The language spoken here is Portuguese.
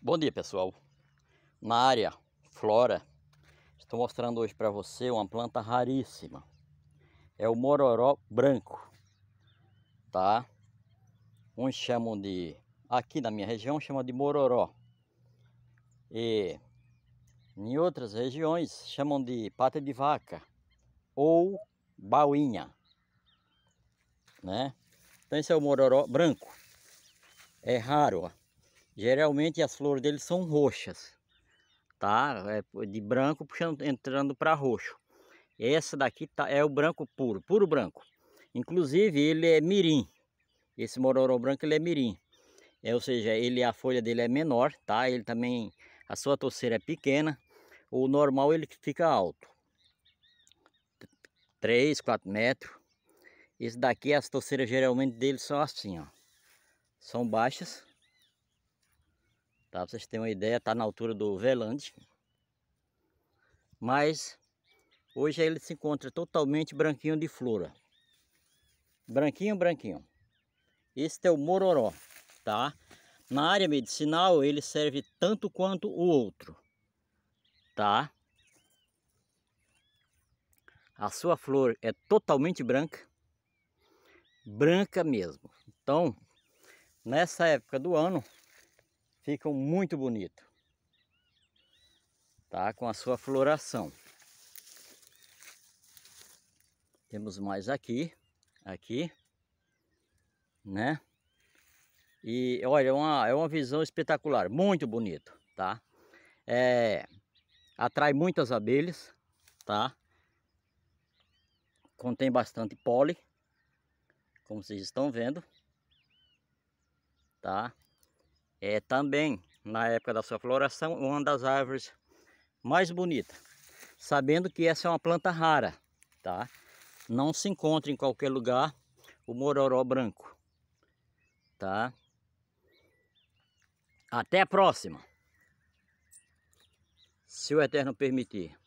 Bom dia pessoal, na área flora, estou mostrando hoje para você uma planta raríssima, é o mororó branco, tá? Uns chamam de, aqui na minha região chama de mororó, e em outras regiões chamam de pata de vaca ou bauinha, né? Então esse é o mororó branco, é raro, ó Geralmente as flores dele são roxas, tá? É de branco puxando, entrando para roxo. Essa daqui tá, é o branco puro, puro branco. Inclusive ele é mirim. Esse mororó branco ele é mirim. É, ou seja, ele a folha dele é menor, tá? Ele também a sua torceira é pequena. O normal ele fica alto. 3, 4 metros. Esse daqui as torceiras geralmente dele são assim, ó. São baixas. Tá? Pra vocês terem uma ideia, tá na altura do Veland, Mas hoje ele se encontra totalmente branquinho de flora. Branquinho, branquinho. Este é o mororó, tá? Na área medicinal ele serve tanto quanto o outro, tá? A sua flor é totalmente branca, branca mesmo. Então, nessa época do ano, ficam muito bonito tá com a sua floração temos mais aqui aqui né e olha é uma, é uma visão espetacular muito bonito tá é, atrai muitas abelhas tá contém bastante pólen como vocês estão vendo tá é também, na época da sua floração, uma das árvores mais bonitas. Sabendo que essa é uma planta rara, tá? Não se encontra em qualquer lugar o mororó branco, tá? Até a próxima, se o Eterno permitir.